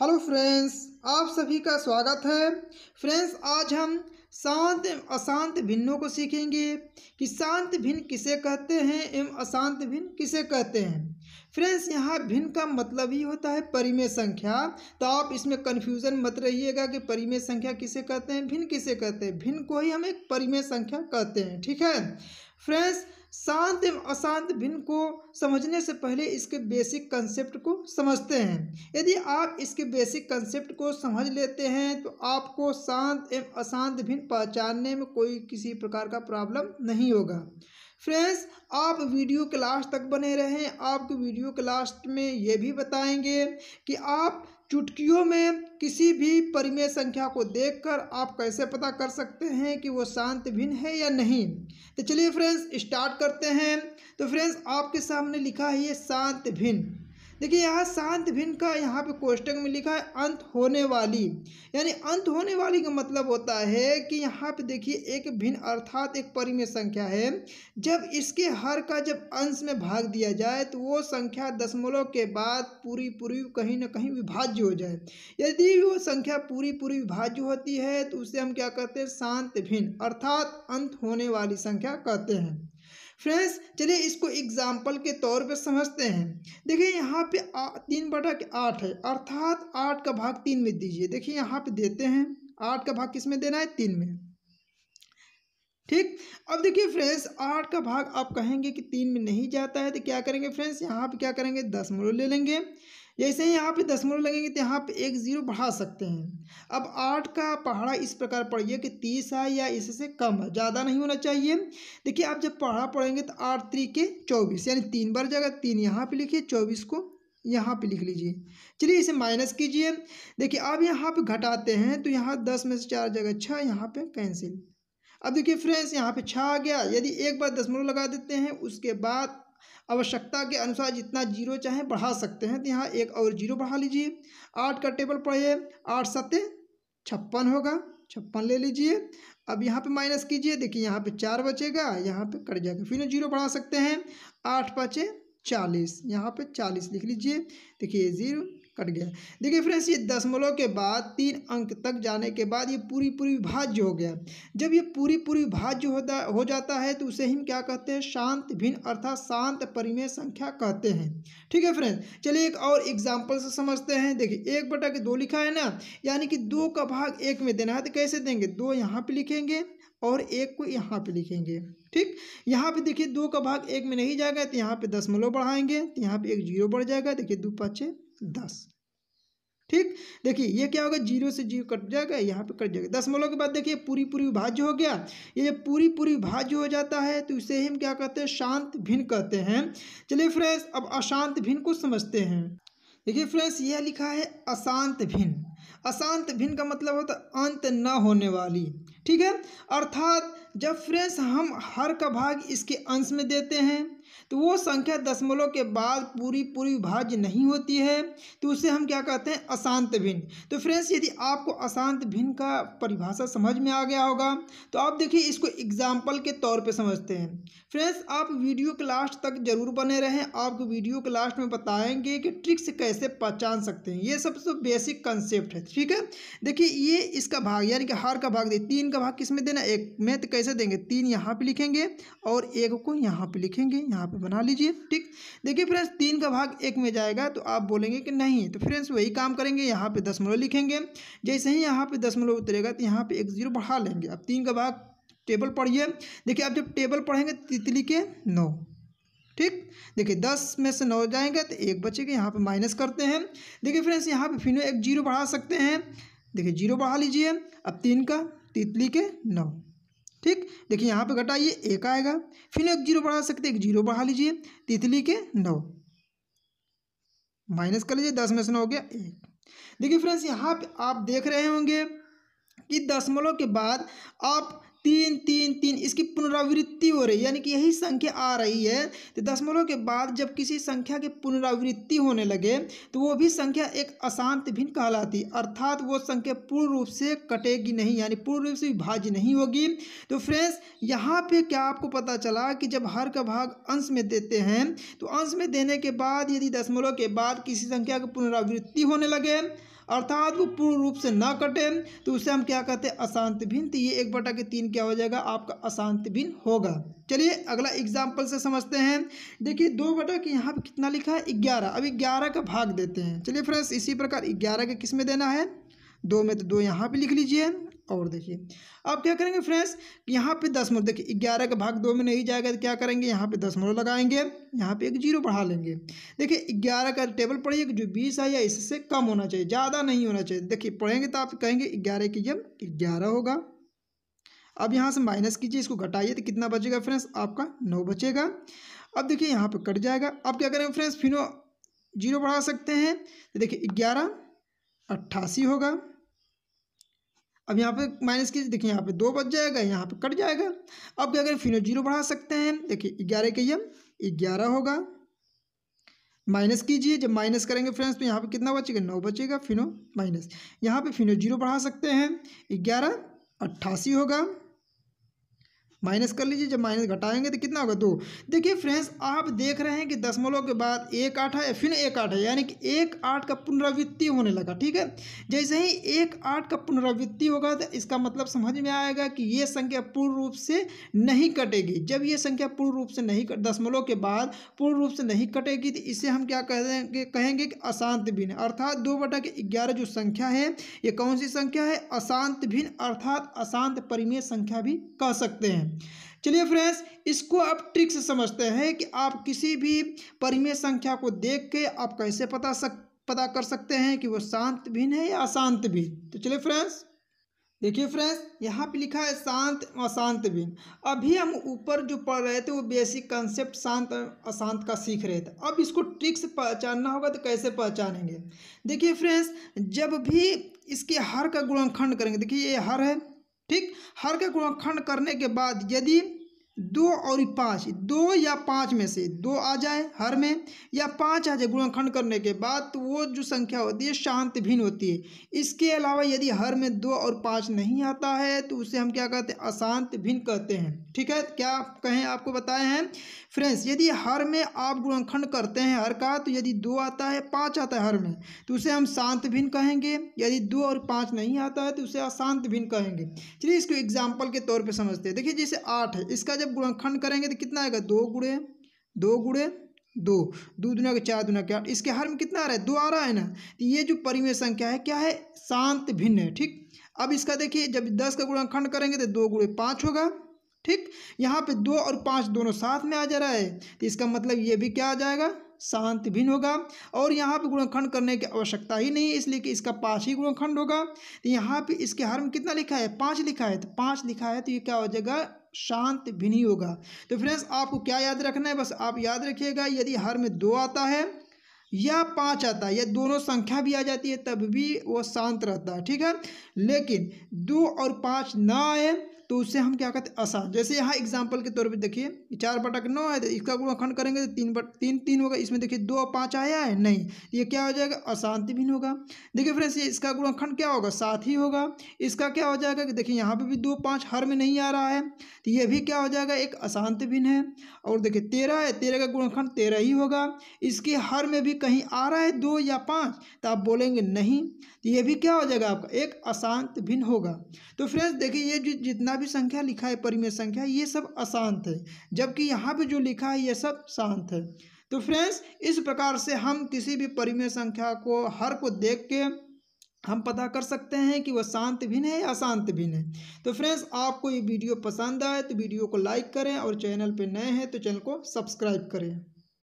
hello friends आप सभी का स्वागत है फ्रेंड्स आज हम शांत एवं अशांत भिन्नों को सीखेंगे कि शांत भिन्न किसे कहते हैं एवं अशांत भिन्न किसे कहते हैं फ्रेंड्स यहाँ भिन्न का मतलब ही होता है परिमेय संख्या तो आप इसमें कन्फ्यूज़न मत रहिएगा कि परिमेय संख्या किसे कहते हैं भिन्न किसे कहते हैं भिन्न को ही हम एक परिमेय संख्या कहते हैं ठीक है फ्रेंड्स शांत एवं अशांत भिन्न को समझने से पहले इसके बेसिक कंसेप्ट को समझते हैं यदि आप इसके बेसिक कंसेप्ट को समझ लेते हैं तो आपको शांत एवं अशांत भिन्न पहचानने में कोई किसी प्रकार का प्रॉब्लम नहीं होगा फ्रेंड्स आप वीडियो के लास्ट तक बने रहें आपको वीडियो के लास्ट में ये भी बताएंगे कि आप चुटकियों में किसी भी परिमेय संख्या को देखकर आप कैसे पता कर सकते हैं कि वो शांत भिन्न है या नहीं तो चलिए फ्रेंड्स स्टार्ट करते हैं तो फ्रेंड्स आपके सामने लिखा है ये शांत भिन्न देखिए यहाँ शांत भिन्न का यहाँ पे क्वेश्चन में लिखा है अंत होने वाली यानी अंत होने वाली का मतलब होता है कि यहाँ पे देखिए एक भिन्न अर्थात एक परिमेय संख्या है जब इसके हर का जब अंश में भाग दिया जाए तो वो संख्या दशमलव के बाद पूरी पूरी कहीं ना कहीं विभाज्य हो जाए यदि वो संख्या पूरी पूरी विभाज्य होती है तो उसे हम क्या कहते हैं शांत भिन्न अर्थात अंत होने वाली संख्या कहते हैं फ्रेंड्स चलिए इसको एग्जाम्पल के तौर पर समझते हैं देखिए यहाँ पे आ, तीन के आठ है अर्थात आठ का भाग तीन में दीजिए देखिए यहाँ पे देते हैं आठ का भाग किस में देना है तीन में ठीक अब देखिए फ्रेंड्स आठ का भाग आप कहेंगे कि तीन में नहीं जाता है तो क्या करेंगे फ्रेंड्स यहाँ पे क्या करेंगे दस मोड़ो ले लेंगे जैसे ही यहाँ पे दशमलव लगेंगे तो यहाँ पे एक जीरो बढ़ा सकते हैं अब आठ का पहाड़ा इस प्रकार पढ़िए कि तीस है या इससे कम है ज़्यादा नहीं होना चाहिए देखिए आप जब पहाड़ा पढ़ेंगे तो आठ त्री के चौबीस यानी तीन बार जगह तीन यहाँ पे लिखिए चौबीस को यहाँ पे लिख लीजिए चलिए इसे माइनस कीजिए देखिए अब यहाँ पर घटाते हैं तो यहाँ दस में से चार जगह छः यहाँ पर कैंसिल अब देखिए फ्रेंड्स यहाँ पे छः आ गया यदि एक बार दसमलव लगा देते हैं उसके बाद आवश्यकता के अनुसार जितना जीरो चाहें बढ़ा सकते हैं तो यहाँ एक और जीरो बढ़ा लीजिए आठ का टेबल पढ़िए आठ सत्य छप्पन होगा छप्पन ले लीजिए अब यहाँ पे माइनस कीजिए देखिए यहाँ पे चार बचेगा यहाँ पे कट जाएगा फिर जीरो बढ़ा सकते हैं आठ पचे चालीस यहाँ पे चालीस लिख लीजिए देखिए जीरो कट गया देखिए फ्रेंड्स ये दशमलव के बाद तीन अंक तक जाने के बाद ये पूरी पूरी विभाज्य हो गया जब ये पूरी पूरी विभाज्य होता हो जाता है तो उसे हम क्या कहते हैं शांत भिन्न अर्थात शांत परिमेय संख्या कहते हैं ठीक है फ्रेंड्स चलिए एक और एग्जाम्पल से समझते हैं देखिए एक बटा के दो लिखा है ना यानी कि दो का भाग एक में देना है तो कैसे देंगे दो यहाँ पर लिखेंगे और एक को यहाँ पर लिखेंगे ठीक यहाँ पे देखिए दो का भाग एक में नहीं जाएगा तो यहाँ पे मलो बढ़ाएंगे तो यहाँ पे एक जीरो बढ़ जाएगा देखिए दो पाँचे दस ठीक देखिए ये क्या होगा जीरो से जीरो कट जाएगा यहाँ पे कट जाएगा दस दशमलव के बाद देखिए पूरी पूरी विभाज्य हो गया ये जब पूरी पूरी विभाज्य हो जाता है तो इसे हम क्या कहते हैं शांत भिन्न कहते हैं चलिए फ्रेंड्स अब अशांत भिन्न को समझते हैं देखिए फ्रेंड्स यह लिखा है अशांत भिन्न अशांत भिन्न का मतलब होता है अंत न होने वाली ठीक है अर्थात जब फ्रेंड्स हम हर का भाग इसके अंश में देते हैं तो वो संख्या दशमलव के बाद पूरी पूरी विभाज्य नहीं होती है तो उसे हम क्या कहते हैं अशांत भिन्न तो फ्रेंड्स यदि आपको अशांत भिन्न का परिभाषा समझ में आ गया होगा तो आप देखिए इसको एग्जाम्पल के तौर पर समझते हैं फ्रेंड्स आप वीडियो के लास्ट तक जरूर बने रहें आपको वीडियो के लास्ट में बताएंगे कि ट्रिक्स कैसे पहचान सकते हैं ये सबसे बेसिक कंसेप्ट है ठीक है देखिए ये इसका भाग यानी कि हार का भाग दे तीन का भाग किस में देना एक में तो कैसे देंगे तीन यहाँ पे लिखेंगे और एक को यहाँ पे लिखेंगे यहाँ पे बना लीजिए ठीक देखिए फ्रेंड्स तीन का भाग एक में जाएगा तो आप बोलेंगे कि नहीं तो फ्रेंड्स वही काम करेंगे यहाँ पे दसमलव लिखेंगे जैसे ही यहाँ पे दसमलव उतरेगा तो यहाँ पे एक जीरो बढ़ा लेंगे अब तीन का भाग टेबल पढ़िए देखिए आप जब टेबल पढ़ेंगे तितली के नौ ठीक देखिए दस में से नौ जाएंगे तो एक बचेगा यहाँ पे माइनस करते हैं देखिए फ्रेंड्स यहाँ पे फिर एक जीरो बढ़ा सकते हैं देखिए जीरो बढ़ा लीजिए अब तीन का तितली के नौ ठीक देखिए यहाँ पे घटाइए एक आएगा फिर एक जीरो बढ़ा सकते एक जीरो बढ़ा लीजिए तितली के नौ माइनस कर लीजिए दस में से नौ हो गया एक देखिए फ्रेंड्स यहाँ पे आप देख रहे होंगे कि दशमलव के बाद आप तीन तीन तीन इसकी पुनरावृत्ति हो रही है यानी कि यही संख्या आ रही है तो दशमलव के बाद जब किसी संख्या की पुनरावृत्ति होने लगे तो वो भी संख्या एक अशांत भिन्न कहलाती अर्थात वो संख्या पूर्ण रूप से कटेगी नहीं यानी पूर्ण रूप से विभाज्य नहीं होगी तो फ्रेंड्स यहाँ पे क्या आपको पता चला कि जब हर का भाग अंश में देते हैं तो अंश में देने के बाद यदि दशमलव के बाद किसी संख्या की पुनरावृत्ति होने लगे अर्थात वो पूर्ण रूप से ना कटे तो उसे हम क्या कहते हैं अशांत भिन्न तो ये एक बटा के तीन क्या हो जाएगा आपका अशांत भिन्न होगा चलिए अगला एग्जाम्पल से समझते हैं देखिए दो बटा के यहाँ पर कितना लिखा है ग्यारह अभी ग्यारह का भाग देते हैं चलिए फ्रेंड्स इसी प्रकार ग्यारह के किस में देना है दो में तो दो यहाँ पर लिख लीजिए और देखिए अब क्या करेंगे फ्रेंड्स यहाँ पे दस मोड़ देखिए ग्यारह का भाग दो में नहीं जाएगा तो क्या करेंगे यहाँ पे दस मोड़ लगाएंगे यहाँ पे एक जीरो बढ़ा लेंगे देखिए ग्यारह का टेबल पढ़िए जो बीस आया इससे कम होना चाहिए ज़्यादा नहीं होना चाहिए देखिए पढ़ेंगे तो आप कहेंगे ग्यारह की जब ग्यारह होगा अब यहाँ से माइनस कीजिए इसको घटाइए तो कितना बचेगा फ्रेंड्स आपका नौ बचेगा अब देखिए यहाँ पर कट जाएगा अब क्या करेंगे फ्रेंड्स फिनो जीरो बढ़ा सकते हैं तो देखिए ग्यारह अट्ठासी होगा अब यहाँ पे माइनस कीजिए देखिए यहाँ पे दो बच जाएगा यहाँ पे कट जाएगा अब क्या करें फिनो जीरो बढ़ा सकते हैं देखिए ग्यारह के ये ग्यारह होगा माइनस कीजिए जब माइनस करेंगे फ्रेंड्स तो यहाँ पे कितना बचेगा नौ बचेगा फिनो माइनस यहाँ पे फिनो जीरो बढ़ा सकते हैं ग्यारह अट्ठासी होगा माइनस कर लीजिए जब माइनस घटाएंगे तो कितना होगा दो देखिए फ्रेंड्स आप देख रहे हैं कि दसमलव के बाद एक आठ है फिर एक आठ है यानी कि एक आठ का पुनरावृत्ति होने लगा ठीक है जैसे ही एक आठ का पुनरावृत्ति होगा तो इसका मतलब समझ में आएगा कि ये संख्या पूर्ण रूप से नहीं कटेगी जब ये संख्या पूर्ण रूप से नहीं दसमलव के बाद पूर्ण रूप से नहीं कटेगी तो इसे हम क्या कहेंगे कहेंगे कि अशांत भिन्न अर्थात दो बटा के ग्यारह जो संख्या है ये कौन सी संख्या है अशांत भिन्न अर्थात अशांत परिमेय संख्या भी कह सकते हैं चलिए फ्रेंड्स इसको आप ट्रिक से समझते हैं कि आप किसी भी परिमेय संख्या को देख के आप कैसे पता सक पता कर सकते हैं कि वो शांत भिन्न है या अशांत भिन्न तो चलिए फ्रेंड्स देखिए फ्रेंड्स यहाँ पे लिखा है शांत अशांत भिन्न अभी हम ऊपर जो पढ़ रहे थे वो बेसिक कंसेप्ट शांत अशांत का सीख रहे थे अब इसको ट्रिक से पहचानना होगा तो कैसे पहचानेंगे देखिए फ्रेंड्स जब भी इसके हर का गुणनखंड करेंगे देखिए ये हर है ठीक हर का गुणनखंड करने के बाद यदि दो और पाँच दो या पाँच में से दो आ जाए हर में या पाँच आ जाए गुणनखंड करने के बाद तो वो जो संख्या होती है शांत भिन्न होती है इसके अलावा यदि हर में दो और पाँच नहीं आता है तो उसे हम क्या कहते हैं अशांत भिन्न कहते हैं ठीक है क्या कहें आपको बताए हैं फ्रेंड्स यदि हर में आप गुणनखंड करते हैं हर का तो यदि दो आता है पाँच आता है हर में तो उसे हम शांत भिन्न कहेंगे यदि दो और पाँच नहीं आता है तो उसे अशांत भिन्न कहेंगे चलिए इसको एग्जाम्पल के तौर पर समझते हैं देखिए जैसे आठ है इसका जब गुणनखंड करेंगे तो कितना आएगा दो गुड़े दो गुड़े दो दो दुनिया के चार दुनिया के आठ इसके हर में कितना आ रहा है दो आ रहा है ना तो ये जो परिमेय संख्या है क्या है शांत भिन्न है ठीक अब इसका देखिए जब दस का गुणनखंड करेंगे तो दो गुड़े पाँच होगा ठीक यहाँ पे दो और पाँच दोनों साथ में आ जा रहा है तो इसका मतलब ये भी क्या आ जाएगा शांत भिन्न होगा और यहाँ पे गुणखंड करने की आवश्यकता ही नहीं इसलिए कि इसका पाँच ही गुणखंड होगा तो यहाँ पे इसके हर में कितना लिखा है पाँच लिखा है तो पाँच लिखा है तो ये क्या हो जाएगा शांत भी नहीं होगा तो फ्रेंड्स आपको क्या याद रखना है बस आप याद रखिएगा यदि हर में दो आता है या पाँच आता है या दोनों संख्या भी आ जाती है तब भी वो शांत रहता है ठीक है लेकिन दो और पाँच ना आए तो उससे हम क्या कहते हैं आसान जैसे यहाँ एग्जाम्पल के तौर पर देखिए चार बटक नौ है तो इसका गुणाखंड करेंगे तो तीन बट तीन तीन होगा इसमें देखिए दो पाँच आया है नहीं ये क्या हो जाएगा अशांति भिन्न होगा देखिए फ्रेंड्स ये इसका गुणाखंड क्या होगा सात ही होगा इसका क्या हो जाएगा कि देखिए यहाँ पर भी दो पाँच हर में नहीं आ रहा है तो ये भी क्या हो जाएगा एक अशांत भिन्न है और देखिए तेरह है तेरह का गुणाखंड तेरह ही होगा इसके हर में भी कहीं आ रहा है दो या पाँच तो आप बोलेंगे नहीं तो ये भी क्या हो जाएगा आपका एक अशांत भिन्न होगा तो फ्रेंड्स देखिए ये जितना भी संख्या लिखा है परिमेय संख्या ये सब अशांत है जबकि यहाँ पे जो लिखा है ये सब शांत है तो फ्रेंड्स इस प्रकार से हम किसी भी परिमेय संख्या को हर को देख के हम पता कर सकते हैं कि वह शांत भिन्न है या अशांत भिन्न है तो फ्रेंड्स आपको ये वीडियो पसंद आए तो वीडियो को लाइक करें और चैनल पर नए हैं तो चैनल को सब्सक्राइब करें